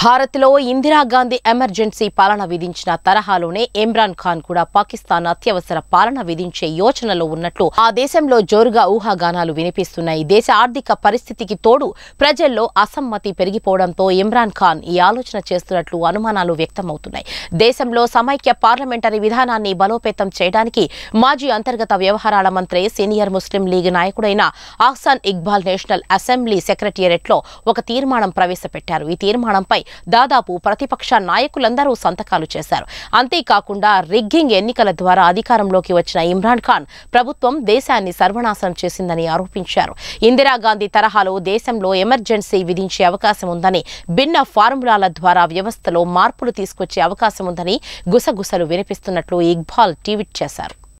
భారత్లో ఇందిరాగాంధీ ఎమర్జెన్సీ పాలన విధించిన తరహాలోనే ఇమ్రాన్ ఖాన్ కూడా పాకిస్తాన్ అత్యవసర పాలన విధించే యోచనలో ఉన్నట్లు ఆ దేశంలో జోరుగా ఊహాగానాలు వినిపిస్తున్నాయి దేశ ఆర్థిక పరిస్థితికి తోడు ప్రజల్లో అసమ్మతి పెరిగిపోవడంతో ఇమ్రాన్ ఖాన్ ఈ ఆలోచన చేస్తున్నట్లు అనుమానాలు వ్యక్తమవుతున్నాయి దేశంలో సమైక్య పార్లమెంటరీ విధానాన్ని బలోపేతం చేయడానికి మాజీ అంతర్గత వ్యవహారాల మంత్రి సీనియర్ ముస్లిం లీగ్ నాయకుడైన ఆహ్సాన్ ఇక్బాల్ నేషనల్ అసెంబ్లీ సెక్రటేరియట్లో ఒక తీర్మానం ప్రవేశపెట్టారు ఈ తీర్మానంపై అంశంపై దాదాపు ప్రతిపక్ష నాయకులందరూ సంతకాలు చేశారు అంతేకాకుండా రిగ్గింగ్ ఎన్నికల ద్వారా అధికారంలోకి వచ్చిన ఇమ్రాన్ ఖాన్ ప్రభుత్వం దేశాన్ని సర్వనాశనం చేసిందని ఆరోపించారు ఇందిరాగాంధీ తరహాలో దేశంలో ఎమర్జెన్సీ విధించే అవకాశం ఉందని భిన్న ఫార్ములాల ద్వారా వ్యవస్థలో మార్పులు తీసుకొచ్చే అవకాశం ఉందని గుసగుసలు వినిపిస్తున్నట్లు ఇక్బాల్ ట్వీట్ చేశారు